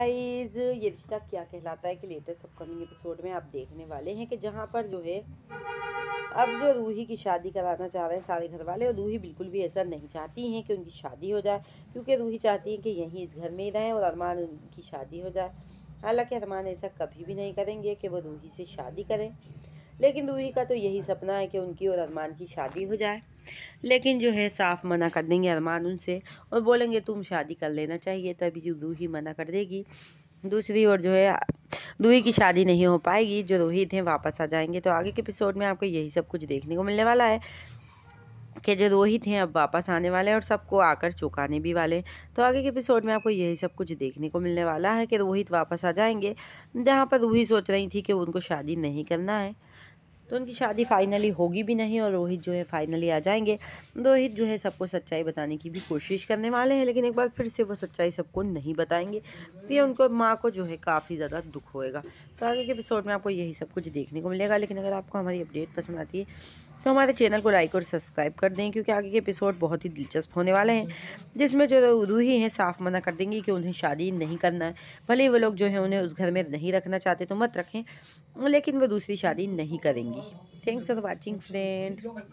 guys ये रिश्ता क्या कहलाता है कि लेटेस्ट अपकमिंग एपिसोड में आप देखने वाले हैं कि जहाँ पर जो है अब जो रूही की शादी कराना चाह रहे हैं सारे घर वाले और रूही बिल्कुल भी ऐसा नहीं चाहती हैं कि उनकी शादी हो जाए क्योंकि रूही चाहती हैं कि यहीं इस घर में ही रहें और अरमान उनकी शादी हो जाए हालांकि अरमान ऐसा कभी भी नहीं करेंगे कि वो रूही से शादी करें लेकिन दूही का तो यही सपना है कि उनकी और अरमान की शादी हो जाए लेकिन जो है साफ मना कर देंगे अरमान उनसे और बोलेंगे तुम शादी कर लेना चाहिए तभी जो रूही मना कर देगी दूसरी ओर जो है दूही की शादी नहीं हो पाएगी जो रोहित हैं वापस आ जाएंगे तो आगे के एपिसोड में आपको यही सब कुछ देखने को मिलने वाला है कि जो रोहित हैं अब वापस आने वाले हैं और सबको आकर चुकाने भी वाले हैं तो आगे के एपिसोड में आपको यही सब कुछ देखने को मिलने वाला है कि रोहित वापस आ जाएंगे जहाँ पर रूही सोच रही थी कि उनको शादी नहीं करना है तो उनकी शादी फ़ाइनली होगी भी नहीं और रोहित जो है फ़ाइनली आ जाएंगे रोहित जो है सबको सच्चाई बताने की भी कोशिश करने वाले हैं लेकिन एक बार फिर से वो सच्चाई सबको नहीं बताएंगे तो ये उनको माँ को जो है काफ़ी ज़्यादा दुख होएगा तो आगे के एपिसोड में आपको यही सब कुछ देखने को मिलेगा लेकिन अगर आपको हमारी अपडेट पसंद आती है तो हमारे चैनल को लाइक और सब्सक्राइब कर दें क्योंकि आगे के एपिसोड बहुत ही दिलचस्प होने वाले हैं जिसमें जो ही हैं साफ मना कर देंगी कि उन्हें शादी नहीं करना है भले वो लोग जो हैं उन्हें उस घर में नहीं रखना चाहते तो मत रखें लेकिन वो दूसरी शादी नहीं करेंगी थैंक्स फॉर वॉचिंग फ्रेंड